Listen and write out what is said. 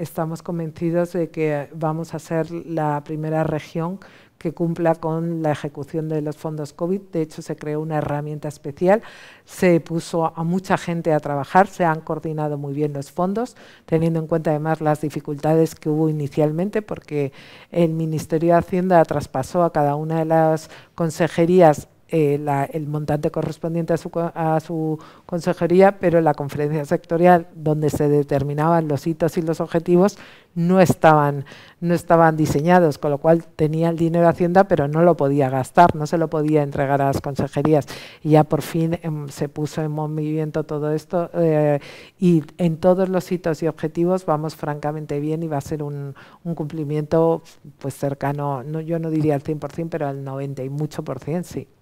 estamos convencidos de que vamos a ser la primera región que cumpla con la ejecución de los fondos COVID. De hecho, se creó una herramienta especial, se puso a mucha gente a trabajar, se han coordinado muy bien los fondos, teniendo en cuenta además las dificultades que hubo inicialmente, porque el Ministerio de Hacienda traspasó a cada una de las consejerías eh, el montante correspondiente a su, consejería, pero la conferencia sectorial donde se determinaban los hitos y los objetivos no estaban, no estaban diseñados, con lo cual tenía el dinero de Hacienda, pero no lo podía gastar, no se lo podía entregar a las consejerías. Y ya por fin em, se puso en movimiento todo esto eh, y en todos los hitos y objetivos vamos francamente bien y va a ser un, cumplimiento pues cercano, yo no diría al 100%, pero al 90 y mucho por cien, sí.